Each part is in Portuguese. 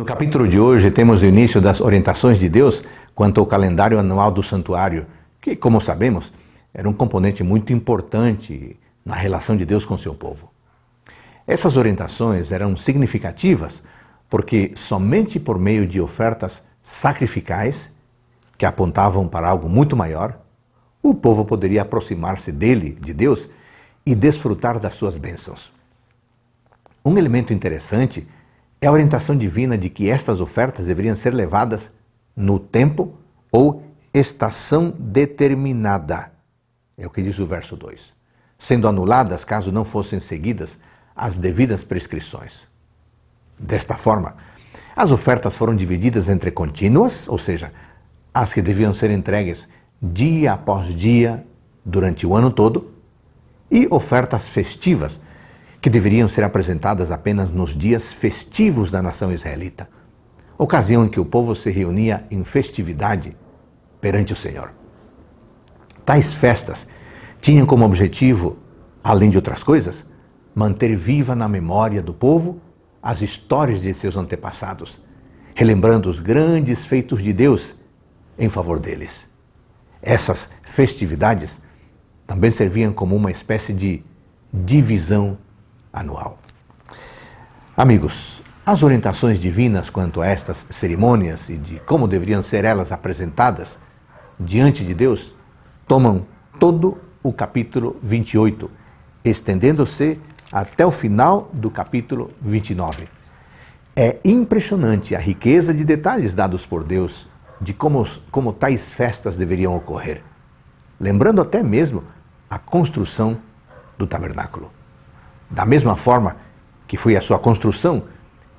No capítulo de hoje, temos o início das orientações de Deus quanto ao calendário anual do santuário, que, como sabemos, era um componente muito importante na relação de Deus com seu povo. Essas orientações eram significativas porque somente por meio de ofertas sacrificais, que apontavam para algo muito maior, o povo poderia aproximar-se dele, de Deus, e desfrutar das suas bênçãos. Um elemento interessante é é a orientação divina de que estas ofertas deveriam ser levadas no tempo ou estação determinada. É o que diz o verso 2. Sendo anuladas caso não fossem seguidas as devidas prescrições. Desta forma, as ofertas foram divididas entre contínuas, ou seja, as que deviam ser entregues dia após dia durante o ano todo, e ofertas festivas, que deveriam ser apresentadas apenas nos dias festivos da nação israelita, ocasião em que o povo se reunia em festividade perante o Senhor. Tais festas tinham como objetivo, além de outras coisas, manter viva na memória do povo as histórias de seus antepassados, relembrando os grandes feitos de Deus em favor deles. Essas festividades também serviam como uma espécie de divisão anual. Amigos, as orientações divinas quanto a estas cerimônias e de como deveriam ser elas apresentadas diante de Deus tomam todo o capítulo 28, estendendo-se até o final do capítulo 29. É impressionante a riqueza de detalhes dados por Deus de como, como tais festas deveriam ocorrer, lembrando até mesmo a construção do tabernáculo da mesma forma que foi a sua construção,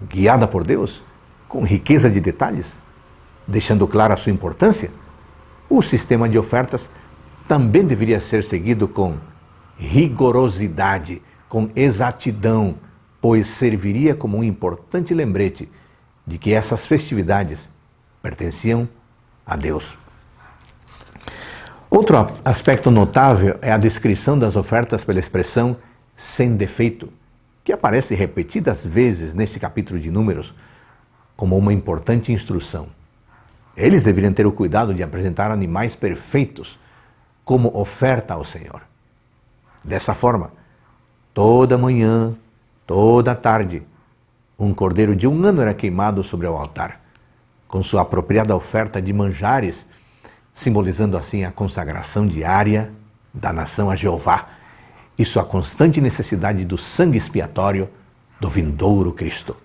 guiada por Deus, com riqueza de detalhes, deixando clara a sua importância, o sistema de ofertas também deveria ser seguido com rigorosidade, com exatidão, pois serviria como um importante lembrete de que essas festividades pertenciam a Deus. Outro aspecto notável é a descrição das ofertas pela expressão sem defeito, que aparece repetidas vezes neste capítulo de Números como uma importante instrução. Eles deveriam ter o cuidado de apresentar animais perfeitos como oferta ao Senhor. Dessa forma, toda manhã, toda tarde, um cordeiro de um ano era queimado sobre o altar, com sua apropriada oferta de manjares, simbolizando assim a consagração diária da nação a Jeová e sua constante necessidade do sangue expiatório do vindouro Cristo.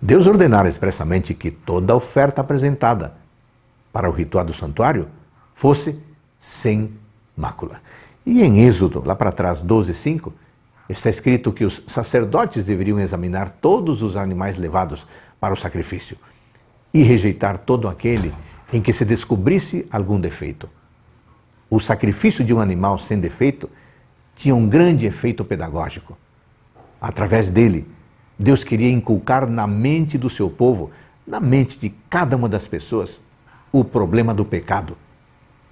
Deus ordenara expressamente que toda oferta apresentada para o ritual do santuário fosse sem mácula. E em Êxodo, lá para trás, 12:5 está escrito que os sacerdotes deveriam examinar todos os animais levados para o sacrifício e rejeitar todo aquele em que se descobrisse algum defeito. O sacrifício de um animal sem defeito tinha um grande efeito pedagógico. Através dele, Deus queria inculcar na mente do seu povo, na mente de cada uma das pessoas, o problema do pecado.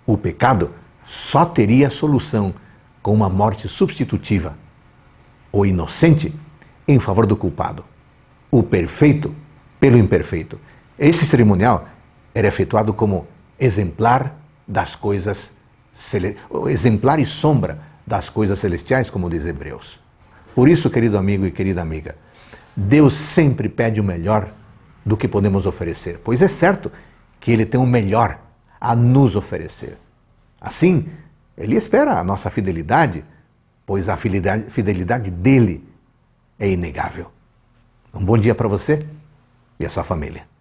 O pecado só teria solução com uma morte substitutiva. O inocente em favor do culpado. O perfeito pelo imperfeito. Esse cerimonial era efetuado como exemplar das coisas, exemplar e sombra das coisas celestiais, como diz Hebreus. Por isso, querido amigo e querida amiga, Deus sempre pede o melhor do que podemos oferecer, pois é certo que Ele tem o melhor a nos oferecer. Assim, Ele espera a nossa fidelidade, pois a fidelidade dele é inegável. Um bom dia para você e a sua família.